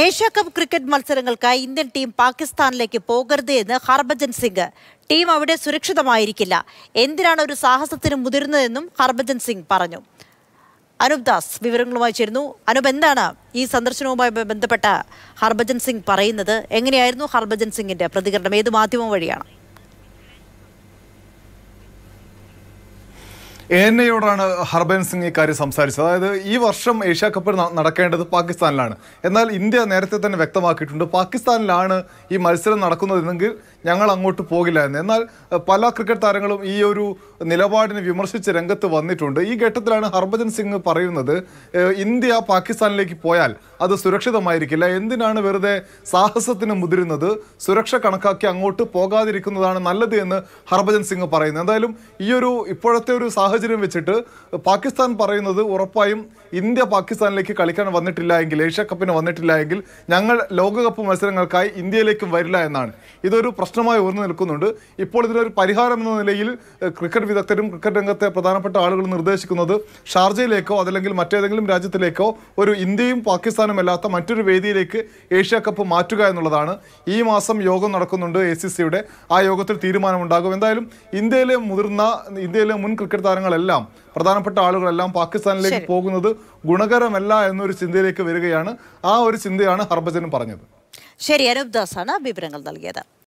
Asia cup cricket മത്സരങ്ങൾക്കായി Indian team പാകിസ്ഥാനിലേക്ക് പോകരുത് എന്ന് ഹർഭജൻ സിംഗ് ടീം അവിടെ സുരക്ഷിതമായിരിക്കില്ല എന്തിനാണ് ഒരു സാഹസത്തിന് മുതിർന്നതെന്നും ഹർഭജൻ സിംഗ് പറഞ്ഞു അനൂപ് ദാസ് വിവരങ്ങളുമായി ചേരുന്നു അനൂപ് എന്താണ് ഈ സന്ദർശനവുമായി ബന്ധപ്പെട്ട ഹർഭജൻ സിംഗ് പറയുന്നത് എങ്ങനെയായിരുന്നു ഹർഭജൻ സിംഗിന്റെ പ്രതികരണം ഏത് മാധ്യമം വഴിയാണ് എൻ എയോടാണ് ഹർബൻ സിംഗ് ഇക്കാര്യം സംസാരിച്ചത് അതായത് ഈ വർഷം ഏഷ്യ കപ്പ് നടക്കേണ്ടത് പാകിസ്ഥാനിലാണ് എന്നാൽ ഇന്ത്യ നേരത്തെ തന്നെ വ്യക്തമാക്കിയിട്ടുണ്ട് പാകിസ്ഥാനിലാണ് ഈ മത്സരം നടക്കുന്നതെങ്കിൽ ഞങ്ങൾ അങ്ങോട്ട് പോകില്ല എന്ന് എന്നാൽ പല ക്രിക്കറ്റ് താരങ്ങളും ഈ ഒരു നിലപാടിനെ വിമർശിച്ച് രംഗത്ത് വന്നിട്ടുണ്ട് ഈ ഘട്ടത്തിലാണ് ഹർഭജൻ സിംഗ് പറയുന്നത് ഇന്ത്യ പാകിസ്ഥാനിലേക്ക് പോയാൽ അത് സുരക്ഷിതമായിരിക്കില്ല എന്തിനാണ് വെറുതെ സാഹസത്തിന് മുതിരുന്നത് സുരക്ഷ കണക്കാക്കി അങ്ങോട്ട് പോകാതിരിക്കുന്നതാണ് നല്ലത് എന്ന് ഹർഭജൻ സിംഗ് പറയുന്നത് എന്തായാലും ഈ ഒരു ഇപ്പോഴത്തെ ഒരു സാഹചര്യം വെച്ചിട്ട് പാകിസ്ഥാൻ പറയുന്നത് ഉറപ്പായും ഇന്ത്യ പാകിസ്ഥാനിലേക്ക് കളിക്കാൻ വന്നിട്ടില്ല എങ്കിൽ ഏഷ്യ കപ്പിന് വന്നിട്ടില്ല എങ്കിൽ ഞങ്ങൾ ലോകകപ്പ് മത്സരങ്ങൾക്കായി ഇന്ത്യയിലേക്കും വരില്ല എന്നാണ് ഇതൊരു പ്രശ്നമായി ഉയർന്നു നിൽക്കുന്നുണ്ട് ഇപ്പോൾ ഇതിനൊരു പരിഹാരം എന്ന നിലയിൽ ക്രിക്കറ്റ് വിദഗ്ധരും ക്രിക്കറ്റ് രംഗത്തെ പ്രധാനപ്പെട്ട ആളുകൾ നിർദ്ദേശിക്കുന്നത് ഷാർജയിലേക്കോ അതല്ലെങ്കിൽ മറ്റേതെങ്കിലും രാജ്യത്തിലേക്കോ ഒരു ഇന്ത്യയും പാകിസ്ഥാനും അല്ലാത്ത മറ്റൊരു വേദിയിലേക്ക് ഏഷ്യ കപ്പ് മാറ്റുക എന്നുള്ളതാണ് ഈ മാസം യോഗം നടക്കുന്നുണ്ട് എ ആ യോഗത്തിൽ തീരുമാനമുണ്ടാകും എന്തായാലും ഇന്ത്യയിലെ മുതിർന്ന ഇന്ത്യയിലെ മുൻ ക്രിക്കറ്റ് താരങ്ങൾ പ്രവർത്തനങ്ങളെല്ലാം പ്രധാനപ്പെട്ട ആളുകളെല്ലാം പാകിസ്ഥാനിലേക്ക് പോകുന്നത് ഗുണകരമല്ല എന്നൊരു ചിന്തയിലേക്ക് വരികയാണ് ആ ഒരു ചിന്തയാണ് ഹർഭജനും പറഞ്ഞത് ശരി അനൂപ് ദാസാണ് വിവരങ്ങൾ നൽകിയത്